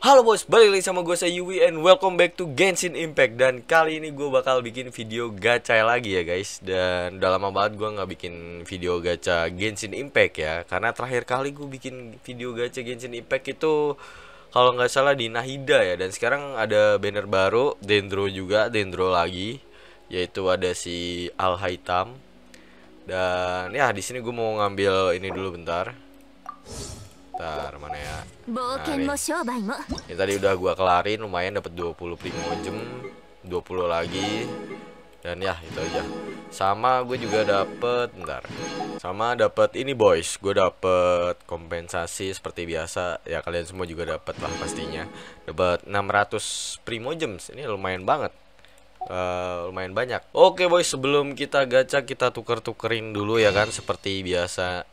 Halo bos, balik lagi sama gue saya Yui and welcome back to Genshin Impact Dan kali ini gue bakal bikin video gacha lagi ya guys Dan udah lama banget gue gak bikin video gacha Genshin Impact ya Karena terakhir kali gue bikin video gacha Genshin Impact itu kalau nggak salah di Nahida ya Dan sekarang ada banner baru, Dendro juga, Dendro lagi Yaitu ada si Al Haitam Dan ya di sini gue mau ngambil ini dulu bentar Bentar, mana ya? Nah, ini. ini oh. ya, tadi udah gua kelarin, lumayan dapat 20 dua 20 lagi. Dan ya, itu aja. Sama gue juga dapet, bentar. Sama dapet ini boys, gue dapet kompensasi seperti biasa. Ya kalian semua juga dapet lah pastinya. Dapat 600 primojems ini lumayan banget. Uh, lumayan banyak Oke okay, boys sebelum kita gacha kita tuker-tukerin dulu ya kan Seperti biasa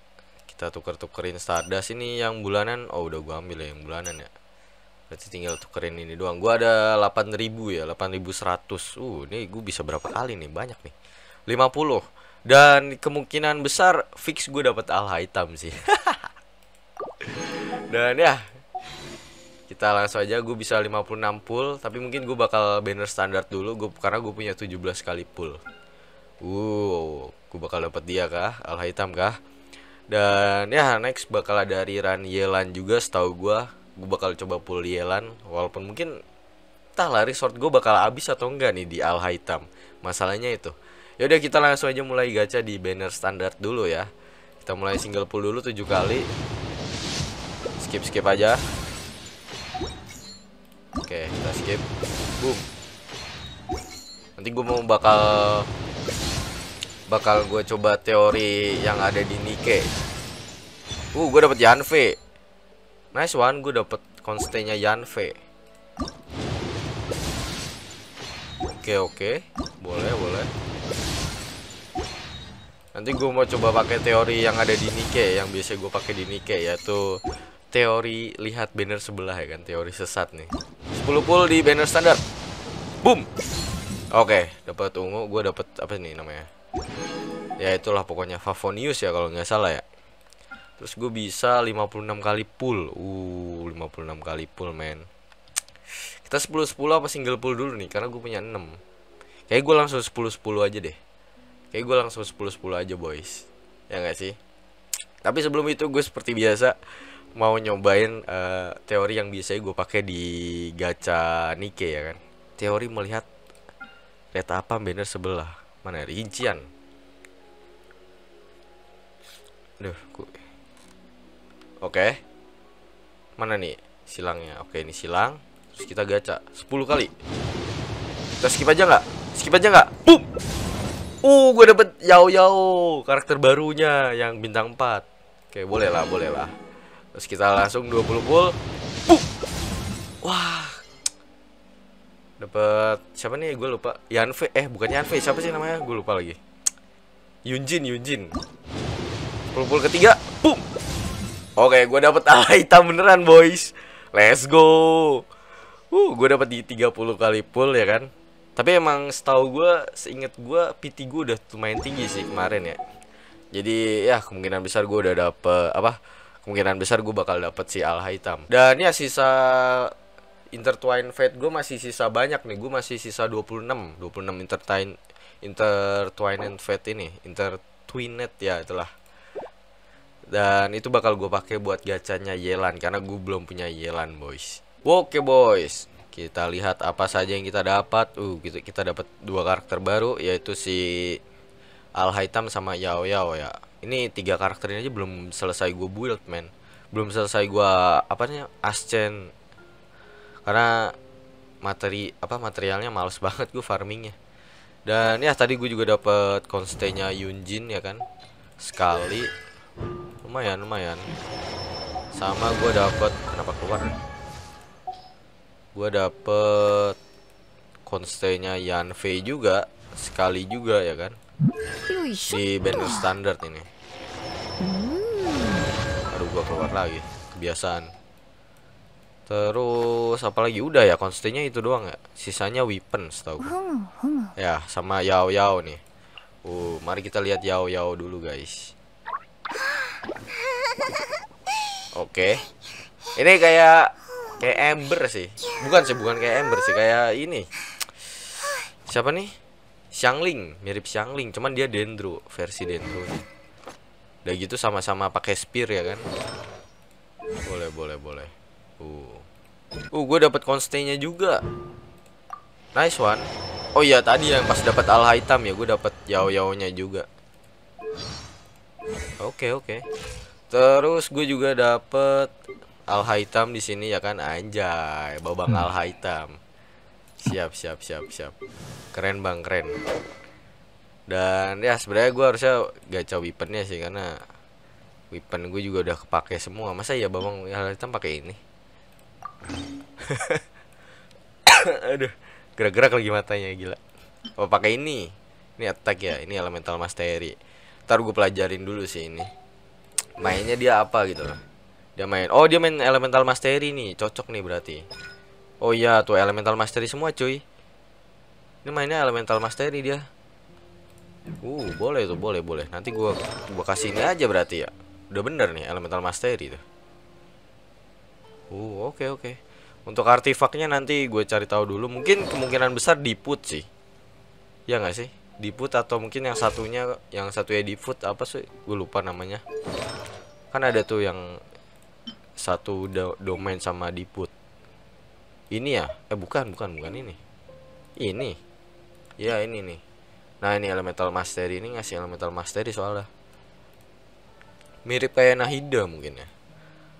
kita tuker-tukerin Stardust ini yang bulanan oh udah gua ambil ya yang bulanan ya berarti tinggal tukerin ini doang gua ada 8000 ya 8100 uh ini gua bisa berapa kali nih banyak nih 50 dan kemungkinan besar fix gue dapat al hitam sih dan ya kita langsung aja gue bisa 56 pull tapi mungkin gue bakal banner standar dulu gue karena gue punya 17 kali pull uh gue bakal dapat dia kah al hitam kah dan ya next bakal ada Riran Yelan juga setahu gue gue bakal coba pull Yelan walaupun mungkin entah lari, resort gue bakal habis atau enggak nih di Al Haitam masalahnya itu yaudah kita langsung aja mulai gacha di banner standar dulu ya kita mulai single pull dulu 7 kali skip skip aja oke kita skip boom nanti gue mau bakal bakal gue coba teori yang ada di Nike. Uh, gue dapet Yanve. Nice one, gue dapet konstenya Yanve. Oke, oke. Boleh, boleh. Nanti gue mau coba pakai teori yang ada di Nike, yang biasa gue pakai di Nike yaitu teori lihat banner sebelah ya kan, teori sesat nih. 10 pull di banner standar. Boom. Oke, okay, dapat ungu, gue dapat apa nih namanya? ya itulah pokoknya Favonius ya kalau nggak salah ya terus gue bisa 56 kali pull uh 56 kali pull men kita 10 10 apa single pull dulu nih karena gue punya 6 kayak gue langsung 10 10 aja deh kayak gue langsung 10 10 aja boys ya gak sih tapi sebelum itu gue seperti biasa mau nyobain uh, teori yang biasanya gue pakai di gacha Nike ya kan teori melihat kereta apa banner sebelah mana rincian Duh, ku... Oke. Mana nih silangnya? Oke, ini silang. Terus kita gaca 10 kali. Kita skip aja nggak? Skip aja nggak? Boom. Uh, gue dapet yau yau karakter barunya yang bintang 4. Oke, boleh lah, boleh lah. Terus kita langsung 20 pull. Boom. Wah, dapat siapa nih gue lupa Yanfe eh bukan Yanfe siapa sih namanya gue lupa lagi Yunjin Yunjin pukul ketiga pum oke gue dapat item beneran boys let's go uh gue dapat di 30 kali pull ya kan tapi emang setahu gue seingat gue PT gue udah lumayan tinggi sih kemarin ya jadi ya kemungkinan besar gue udah dapet apa kemungkinan besar gue bakal dapet si al hitam dan ya sisa intertwine fate gue masih sisa banyak nih gue masih sisa 26 26 intertwine intertwined fate ini intertwined ya itulah dan itu bakal gue pakai buat gacanya Yelan karena gue belum punya Yelan boys oke boys kita lihat apa saja yang kita dapat uh gitu kita dapat dua karakter baru yaitu si Al Haitam sama Yao Yao ya ini tiga karakter ini aja belum selesai gue build man belum selesai gue apa nih Ascend karena materi apa materialnya males banget gue farmingnya dan ya tadi gue juga dapet konstenya Yunjin ya kan sekali lumayan lumayan sama gue dapet kenapa keluar gue dapet konstenya Yanfei juga sekali juga ya kan di banner standar ini aduh gue keluar lagi kebiasaan Terus apalagi udah ya konstinya itu doang ya. Sisanya weapon tahu. Ya, sama Yao Yao nih. Uh, mari kita lihat Yao Yao dulu guys. Oke. Okay. Ini kayak kayak Ember sih. Bukan sih, bukan kayak Ember sih, kayak ini. Siapa nih? Xiangling, mirip Xiangling, cuman dia Dendro, versi Dendro. Udah gitu sama-sama pakai spear ya kan? Boleh, boleh, boleh. Oh. Uh, gue dapat konstenya juga. Nice one. Oh iya, tadi yang pas dapat al hitam ya, gue dapat yao-yaonya juga. Oke, okay, oke. Okay. Terus gue juga dapat al hitam di sini ya kan anjay, babang hmm. al hitam. Siap, siap, siap, siap. Keren Bang, keren. Dan ya sebenarnya gue harusnya gak weaponnya sih karena weapon gue juga udah kepake semua. Masa ya babang al hitam pakai ini? Aduh, gerak-gerak lagi matanya gila. Oh, pakai ini. Ini attack ya, ini elemental mastery. Ntar gue pelajarin dulu sih ini. Mainnya dia apa gitu loh. Dia main. Oh, dia main elemental mastery nih. Cocok nih berarti. Oh iya, tuh elemental mastery semua, cuy. Ini mainnya elemental mastery dia. Uh, boleh tuh, boleh, boleh. Nanti gua gua kasih ini aja berarti ya. Udah bener nih elemental mastery tuh. Uh, oke okay, oke. Okay. Untuk artefaknya nanti gue cari tahu dulu. Mungkin kemungkinan besar diput sih. Ya nggak sih? Diput atau mungkin yang satunya yang satunya diput apa sih? Gue lupa namanya. Kan ada tuh yang satu do domain sama diput. Ini ya? Eh bukan, bukan, bukan ini. Ini. Ya ini nih. Nah ini elemental mastery ini ngasih elemental mastery soalnya. Mirip kayak Nahida mungkin ya.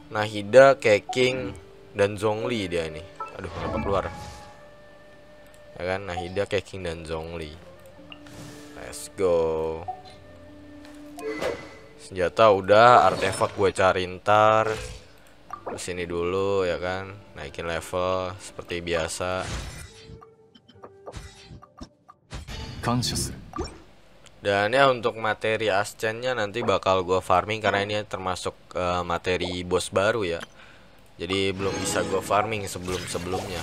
Nahida, Keking, dan Zhongli dia ini. Aduh, kenapa keluar? Ya kan, Nahida, Keking, dan Zhongli. Let's go. Senjata udah, artefak gue cari ntar. ini dulu ya kan, naikin level seperti biasa. Conscious dan ya untuk materi ascennya nanti bakal gue farming karena ini termasuk uh, materi bos baru ya jadi belum bisa gue farming sebelum-sebelumnya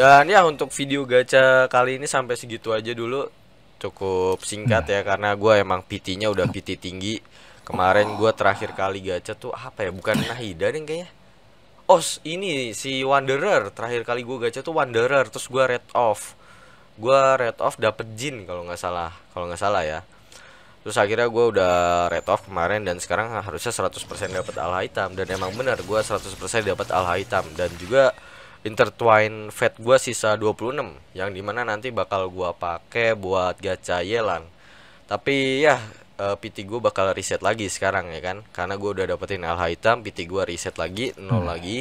dan ya untuk video gacha kali ini sampai segitu aja dulu cukup singkat ya karena gue emang PT-nya udah PT tinggi kemarin gue terakhir kali gacha tuh apa ya bukan Nahida deh kayaknya Oh ini si Wanderer terakhir kali gue gacha tuh Wanderer terus gue red off gue red off dapet jin kalau nggak salah kalau nggak salah ya terus akhirnya gue udah red off kemarin dan sekarang harusnya 100% dapet alha hitam dan emang benar gue 100% dapet alha hitam dan juga intertwine fat gue sisa 26 yang dimana nanti bakal gue pakai buat gacha yelan tapi ya eh, PT gue bakal reset lagi sekarang ya kan karena gue udah dapetin alha hitam PT gue reset lagi nol hmm. lagi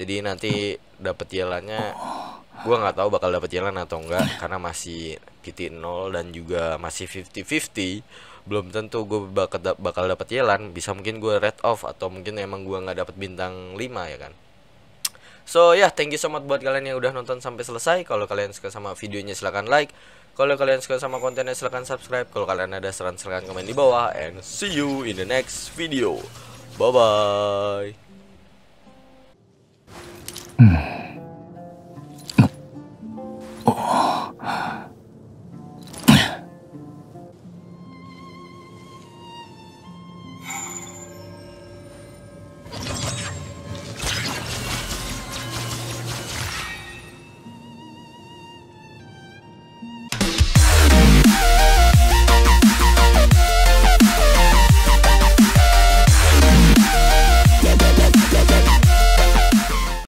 jadi nanti dapet yelannya oh gue nggak tahu bakal dapat jalan atau enggak karena masih titik nol dan juga masih 50-50 belum tentu gue bakal da bakal dapat jalan bisa mungkin gue red off atau mungkin emang gue nggak dapat bintang 5 ya kan so ya yeah, thank you so much buat kalian yang udah nonton sampai selesai kalau kalian suka sama videonya silahkan like kalau kalian suka sama kontennya silahkan subscribe kalau kalian ada saran silahkan komen di bawah and see you in the next video bye bye mm.